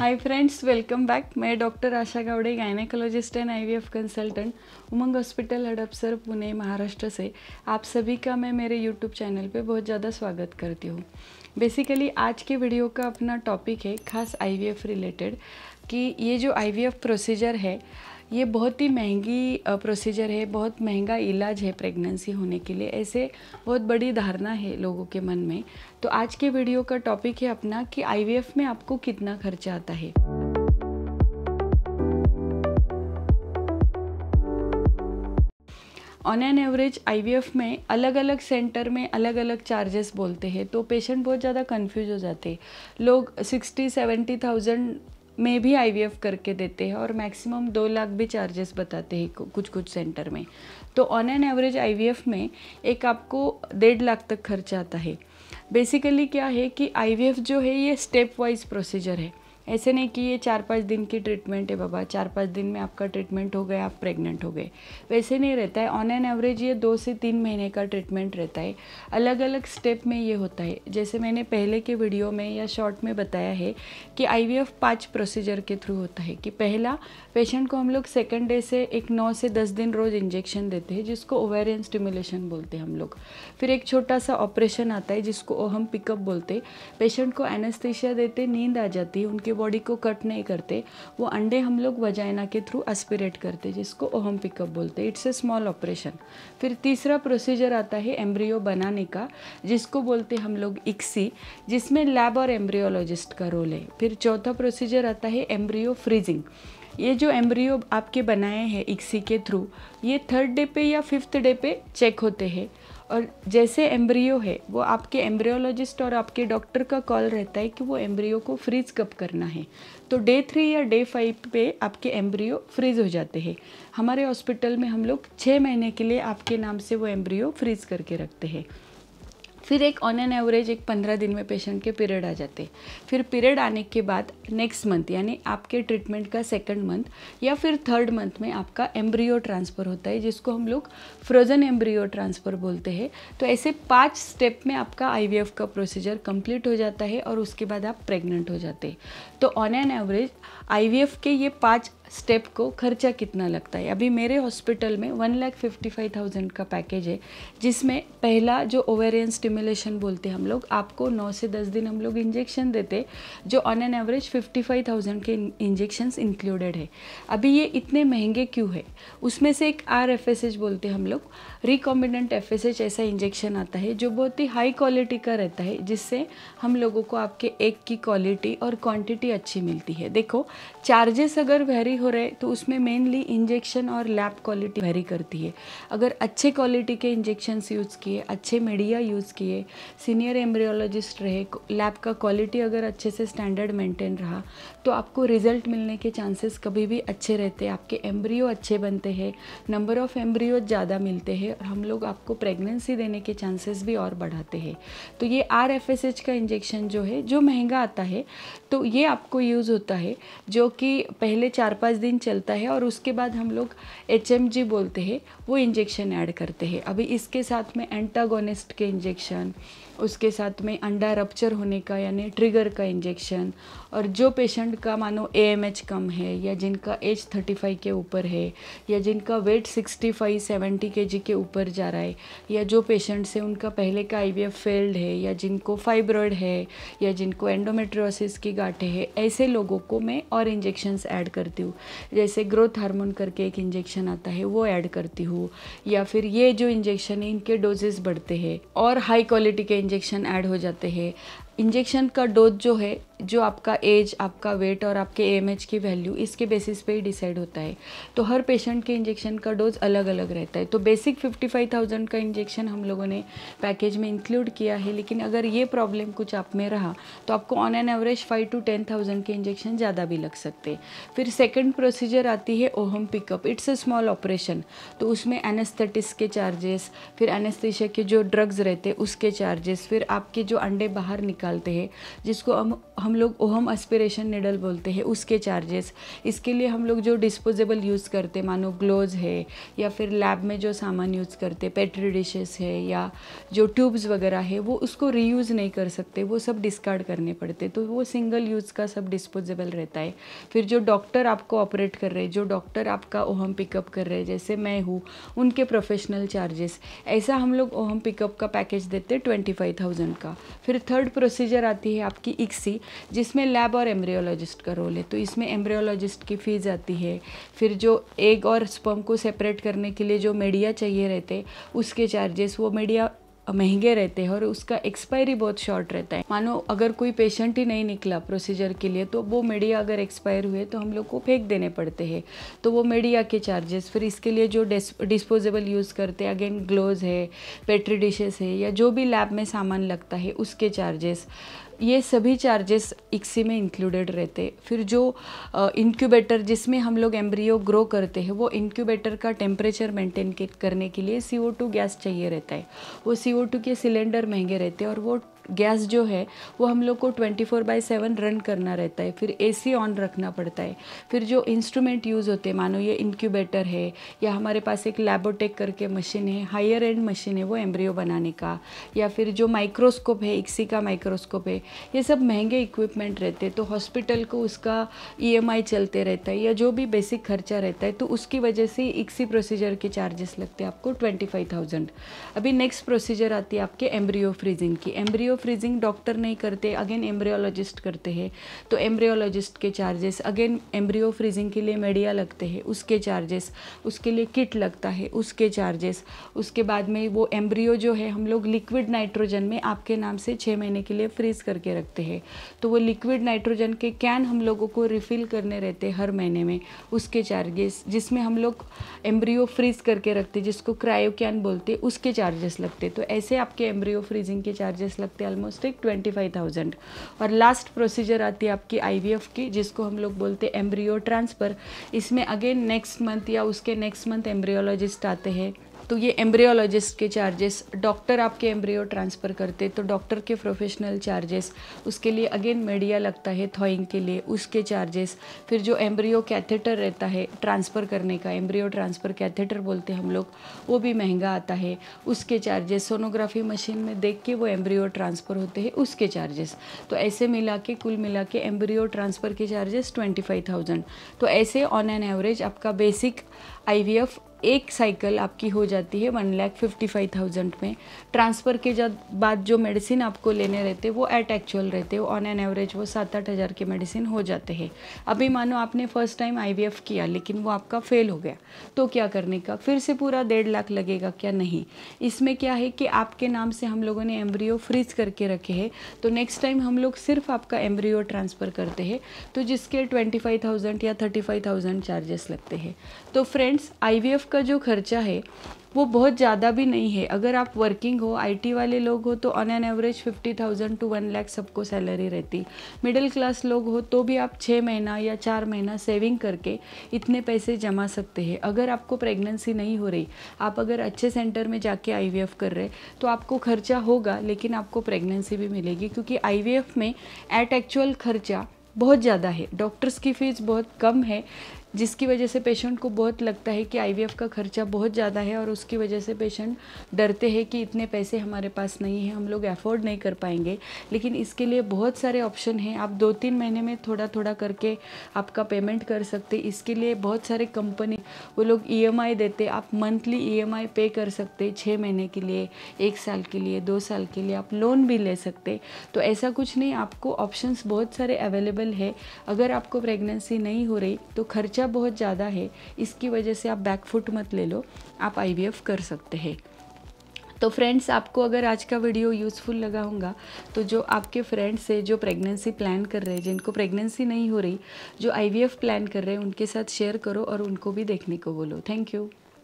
हाय friends welcome back मैं doctor Asha Gawade gynaecologist and I V F consultant Umang hospital Hadapsar Pune Maharashtra से आप सभी का मैं मेरे यूट्यूब चैनल पे बहुत ज़्यादा स्वागत करती हूँ बेसिकली आज के वीडियो का अपना टॉपिक है खास आईवीएफ रिलेटेड कि ये जो आईवीएफ प्रोसीजर है ये बहुत ही महंगी प्रोसीजर है बहुत महंगा इलाज है प्रेगनेंसी होने के लिए ऐसे बहुत बड़ी धारणा है लोगों के मन में तो आज के वीडियो का टॉपिक है अपना कि आईवीएफ में आपको कितना खर्चा आता है ऑन एन एवरेज आईवीएफ में अलग अलग सेंटर में अलग अलग चार्जेस बोलते हैं तो पेशेंट बहुत ज़्यादा कंफ्यूज हो जाते हैं लोग सिक्सटी सेवेंटी थाउजेंड में भी आई करके देते हैं और मैक्सिमम दो लाख भी चार्जेस बताते हैं कुछ कुछ सेंटर में तो ऑन एन एवरेज आई में एक आपको डेढ़ लाख तक खर्च आता है बेसिकली क्या है कि आई जो है ये स्टेप वाइज प्रोसीजर है ऐसे नहीं कि ये चार पाँच दिन की ट्रीटमेंट है बाबा चार पाँच दिन में आपका ट्रीटमेंट हो गया आप प्रेग्नेंट हो गए वैसे नहीं रहता है ऑन एन एवरेज ये दो से तीन महीने का ट्रीटमेंट रहता है अलग अलग स्टेप में ये होता है जैसे मैंने पहले के वीडियो में या शॉर्ट में बताया है कि आई वी एफ पाँच प्रोसीजर के थ्रू होता है कि पहला पेशेंट को हम लोग सेकेंड डे से एक नौ से दस दिन रोज़ इंजेक्शन देते हैं जिसको ओवेरियन स्टिमुलेशन बोलते हैं हम लोग फिर एक छोटा सा ऑपरेशन आता है जिसको हम पिकअप बोलते पेशेंट को एनेस्थिशिया देते नींद आ जाती है उनके आपके बॉडी को कट नहीं करते वो अंडे हम लोग वजाइना के थ्रू एस्पिरेट करते जिसको ओहम पिकअप बोलते इट्स अ स्मॉल ऑपरेशन फिर तीसरा प्रोसीजर आता है एम्ब्रियो बनाने का जिसको बोलते हम लोग इक्सी जिसमें लैब और एम्ब्रियोलॉजिस्ट का रोल है फिर चौथा प्रोसीजर आता है एम्ब्रियो फ्रीजिंग ये जो एम्ब्रियो आपके बनाए हैं इक्सी के थ्रू ये थर्ड डे पे या फिफ्थ डे पे चेक होते हैं और जैसे एम्ब्रियो है वो आपके एम्ब्रियोलॉजिस्ट और आपके डॉक्टर का कॉल रहता है कि वो एम्ब्रियो को फ्रीज कब करना है तो डे थ्री या डे फाइव पे आपके एम्ब्रियो फ्रीज हो जाते हैं हमारे हॉस्पिटल में हम लोग छः महीने के लिए आपके नाम से वो एम्ब्रियो फ्रीज करके रखते हैं फिर एक ऑन एन एवरेज एक पंद्रह दिन में पेशेंट के पीरियड आ जाते फिर पीरियड आने के बाद नेक्स्ट मंथ यानी आपके ट्रीटमेंट का सेकेंड मंथ या फिर थर्ड मंथ में आपका एम्ब्रियो ट्रांसफ़र होता है जिसको हम लोग फ्रोजन एम्ब्रियो ट्रांसफ़र बोलते हैं तो ऐसे पाँच स्टेप में आपका आई का प्रोसीजर कंप्लीट हो जाता है और उसके बाद आप प्रेगनेंट हो जाते हैं तो ऑन एन एवरेज आई के ये पाँच स्टेप को खर्चा कितना लगता है अभी मेरे हॉस्पिटल में one lakh fifty five thousand का पैकेज है जिसमें पहला जो ओवेरियन स्टिमुलेशन बोलते हैं हम लोग आपको नौ से दस दिन हम लोग इंजेक्शन देते जो on an average fifty five thousand के इंजेक्शन इंक्लूडेड है अभी ये इतने महंगे क्यों है उसमें से एक आर एफ एस एच बोलते हैं हम लोग रिकॉम्बिनेंट एफ एस एच ऐसा इंजेक्शन आता है जो बहुत ही हाई क्वालिटी का रहता है जिससे हम लोगों को आपके एग की क्वालिटी और क्वान्टिटी अच्छी मिलती है देखो चार्जेस अगर वेरी हो रहे तो उसमें मेनली इंजेक्शन और लैब क्वालिटी वेरी करती है अगर अच्छे क्वालिटी के इंजेक्शन यूज़ किए अच्छे मीडिया यूज़ किए सीनियर एम्ब्रियोलॉजिस्ट रहे लैब का क्वालिटी अगर अच्छे से स्टैंडर्ड मेंटेन रहा तो आपको रिजल्ट मिलने के चांसेस कभी भी अच्छे रहते हैं आपके एम्ब्रियो अच्छे बनते हैं नंबर ऑफ एम्ब्रियो ज़्यादा मिलते हैं और हम लोग आपको प्रेगनेंसी देने के चांसेस भी और बढ़ाते हैं तो ये आर एफ एस एच का इंजेक्शन जो है जो महंगा आता है तो ये आपको यूज़ होता है जो कि पहले चार पाँच पाँच दिन चलता है और उसके बाद हम लोग एच बोलते हैं वो इंजेक्शन ऐड करते हैं अभी इसके साथ में एंटागोनिस्ट के इंजेक्शन उसके साथ में अंडा रप्चर होने का यानी ट्रिगर का इंजेक्शन और जो पेशेंट का मानो ए कम है या जिनका एज 35 के ऊपर है या जिनका वेट 65 70 के के ऊपर जा रहा है या जो पेशेंट्स है उनका पहले का आई फेल्ड है या जिनको फाइब्रॉयड है या जिनको एंडोमेट्रोसिस की गांठें हैं ऐसे लोगों को मैं और इंजेक्शन्स ऐड करती हूँ जैसे ग्रोथ हार्मोन करके एक इंजेक्शन आता है वो ऐड करती हूँ या फिर ये जो इंजेक्शन है इनके डोजेस बढ़ते हैं और हाई क्वालिटी के इंजेक्शन ऐड हो जाते हैं इंजेक्शन का डोज जो है जो आपका एज आपका वेट और आपके ए की वैल्यू इसके बेसिस पे ही डिसाइड होता है तो हर पेशेंट के इंजेक्शन का डोज अलग अलग रहता है तो बेसिक 55,000 का इंजेक्शन हम लोगों ने पैकेज में इंक्लूड किया है लेकिन अगर ये प्रॉब्लम कुछ आप में रहा तो आपको on an average five to ten thousand के इंजेक्शन ज़्यादा भी लग सकते फिर सेकेंड प्रोसीजर आती है ovum pickup it's a small operation तो उसमें एनेस्थेटिस के चार्जेस फिर एनेस्थेशिया के जो ड्रग्स रहते उसके चार्जेस फिर आपके जो अंडे बाहर निकाल निकालते हैं जिसको हम हम लोग ओहम एस्पिरेशन निडल बोलते हैं उसके चार्जेस इसके लिए हम लोग जो डिस्पोजेबल यूज़ करते मानो ग्लोव है या फिर लैब में जो सामान यूज़ करते पेट्री डिशेस है या जो ट्यूब्स वगैरह है वो उसको रीयूज़ नहीं कर सकते वो सब डिस्कार्ड करने पड़ते तो वो सिंगल यूज़ का सब डिस्पोजेबल रहता है फिर जो डॉक्टर आपको ऑपरेट कर रहे जो डॉक्टर आपका ओहम पिकअप कर रहे जैसे मैं हूँ उनके प्रोफेशनल चार्जेस ऐसा हम लोग ओहम पिकअप का पैकेज देते ट्वेंटी फाइव थाउजेंड का फिर थर्ड प्रोसेस प्रोसीजर आती है आपकी इक्सी जिसमें लैब और एम्ब्रियोलॉजिस्ट का रोल है तो इसमें एम्ब्रियोलॉजिस्ट की फ़ीस आती है फिर जो एग और स्पम को सेपरेट करने के लिए जो मीडिया चाहिए रहते उसके चार्जेस वो मीडिया महंगे रहते हैं और उसका एक्सपायरी बहुत शॉर्ट रहता है मानो अगर कोई पेशेंट ही नहीं निकला प्रोसीजर के लिए तो वो मीडिया अगर एक्सपायर हुए तो हम लोग को फेंक देने पड़ते हैं तो वो मीडिया के चार्जेस फिर इसके लिए जो डिस्पोजेबल यूज़ करते हैं अगेन ग्लोव है पेट्री डिशेस है या जो भी लैब में सामान लगता है उसके चार्जेस ये सभी चार्जेस इक्सी में इंक्लूडेड रहते फिर जो इंक्यूबेटर जिसमें हम लोग एम्ब्रियो ग्रो करते हैं वो इंक्यूबेटर का टेम्परेचर मेंटेन करने के लिए सी गैस चाहिए रहता है वो सी के सिलेंडर महंगे रहते हैं और वो गैस जो है वो हम लोग को 24 फोर बाई सेवन रन करना रहता है फिर एसी ऑन रखना पड़ता है फिर जो इंस्ट्रूमेंट यूज़ होते हैं मानो ये इंक्यूबेटर है या हमारे पास एक लैबोटेक करके मशीन है हायर एंड मशीन है वो एम्ब्रियो बनाने का या फिर जो माइक्रोस्कोप है इक्सी का माइक्रोस्कोप है ये सब महंगे इक्विपमेंट रहते हैं तो हॉस्पिटल को उसका ई e चलते रहता है या जो भी बेसिक खर्चा रहता है तो उसकी वजह से इक्सी प्रोसीजर के चार्जेस लगते हैं आपको ट्वेंटी फाइव थाउजेंड अभी नेक्स्ट प्रोसीजर आती है आपके एम्ब्रियो फ्रीजिंग की एम्ब्रियो फ्रीजिंग डॉक्टर नहीं करते अगेन एम्ब्रियोलॉजिस्ट करते हैं तो एम्ब्रियोलॉजिस्ट के चार्जेस अगेन एम्ब्रियो फ्रीजिंग के लिए मीडिया लगते हैं उसके चार्जेस उसके लिए किट लगता है उसके चार्जेस उसके बाद में वो एम्ब्रियो जो है हम लोग लिक्विड नाइट्रोजन में आपके नाम से छः महीने के लिए फ्रीज़ करके रखते हैं तो वो लिक्विड नाइट्रोजन के कैन हम लोगों को रिफ़िल करने रहते हैं हर महीने में उसके चार्जेस जिसमें हम लोग एम्ब्रियो फ्रीज़ करके रखते जिसको क्रायो कैन बोलते उसके चार्जेस लगते तो ऐसे आपके एम्ब्रियो फ्रीजिंग के चार्जेस लगते सकते हैं ऑलमोस्ट एक ट्वेंटी फाइव थाउजेंड और लास्ट प्रोसीजर आती है आपकी आई की जिसको हम लोग बोलते हैं एम्ब्रियो ट्रांसफ़र इसमें अगेन नेक्स्ट मंथ या उसके नेक्स्ट मंथ एम्ब्रियोलॉजिस्ट आते हैं तो ये एम्ब्रियोलॉजिस्ट के चार्जेस डॉक्टर आपके एम्ब्रियो ट्रांसफ़र करते तो डॉक्टर के प्रोफेशनल चार्जेस उसके लिए अगेन मीडिया लगता है थॉइंग के लिए उसके चार्जेस फिर जो एम्ब्रियो कैथेटर रहता है ट्रांसफ़र करने का एम्ब्रियो ट्रांसफ़र कैथेटर बोलते हैं हम लोग वो भी महंगा आता है उसके चार्जेस सोनोग्राफी मशीन में देख के वो एम्ब्रियो ट्रांसफ़र होते हैं उसके चार्जेस तो ऐसे मिला के कुल मिला के एम्ब्रियो ट्रांसफ़र के चार्जेस ट्वेंटी फाइव थाउजेंड तो ऐसे ऑन एन एवरेज आपका बेसिक आई एक साइकिल आपकी हो जाती है one lakh fifty five thousand में ट्रांसफ़र के जब बाद जो मेडिसिन आपको लेने रहते वो एट एक्चुअल रहते हो ऑन एन एवरेज वो सात आठ हज़ार के मेडिसिन हो जाते हैं अभी मानो आपने फ़र्स्ट टाइम आई किया लेकिन वो आपका फेल हो गया तो क्या करने का फिर से पूरा डेढ़ लाख लगेगा क्या नहीं इसमें क्या है कि आपके नाम से हम लोगों ने एम्ब्रियो फ्रीज करके रखे हैं तो नेक्स्ट टाइम हम लोग सिर्फ आपका एम्ब्रियो ट्रांसफ़र करते हैं तो जिसके ट्वेंटी फाइव थाउजेंड या थर्टी फाइव थाउजेंड चार्जेस लगते हैं तो फ्रेंड्स आई का जो खर्चा है वो बहुत ज़्यादा भी नहीं है अगर आप वर्किंग हो आईटी वाले लोग हो तो on an average fifty thousand to one lakh सबको सैलरी रहती मिडिल क्लास लोग हो तो भी आप छः महीना या चार महीना सेविंग करके इतने पैसे जमा सकते हैं अगर आपको प्रेगनेंसी नहीं हो रही आप अगर अच्छे सेंटर में जाके आई कर रहे तो आपको खर्चा होगा लेकिन आपको प्रेगनेंसी भी मिलेगी क्योंकि आई में एट एक्चुअल खर्चा बहुत ज़्यादा है डॉक्टर्स की फ़ीस बहुत कम है जिसकी वजह से पेशेंट को बहुत लगता है कि आईवीएफ का खर्चा बहुत ज़्यादा है और उसकी वजह से पेशेंट डरते हैं कि इतने पैसे हमारे पास नहीं है हम लोग अफोर्ड नहीं कर पाएंगे लेकिन इसके लिए बहुत सारे ऑप्शन हैं आप दो तीन महीने में थोड़ा थोड़ा करके आपका पेमेंट कर सकते इसके लिए बहुत सारे कंपनी वो लोग ई e देते आप मंथली ई पे कर सकते छः महीने के लिए एक साल के लिए दो साल के लिए आप लोन भी ले सकते तो ऐसा कुछ नहीं आपको ऑप्शंस बहुत सारे अवेलेबल है अगर आपको प्रेगनेंसी नहीं हो रही तो खर्चा बहुत ज़्यादा है इसकी वजह से आप बैकफुट मत ले लो आप आई कर सकते हैं तो फ्रेंड्स आपको अगर आज का वीडियो यूज़फुल लगा होगा तो जो आपके फ्रेंड्स है जो प्रेगनेंसी प्लान कर रहे हैं जिनको प्रेगनेंसी नहीं हो रही जो आईवीएफ प्लान कर रहे हैं उनके साथ शेयर करो और उनको भी देखने को बोलो थैंक यू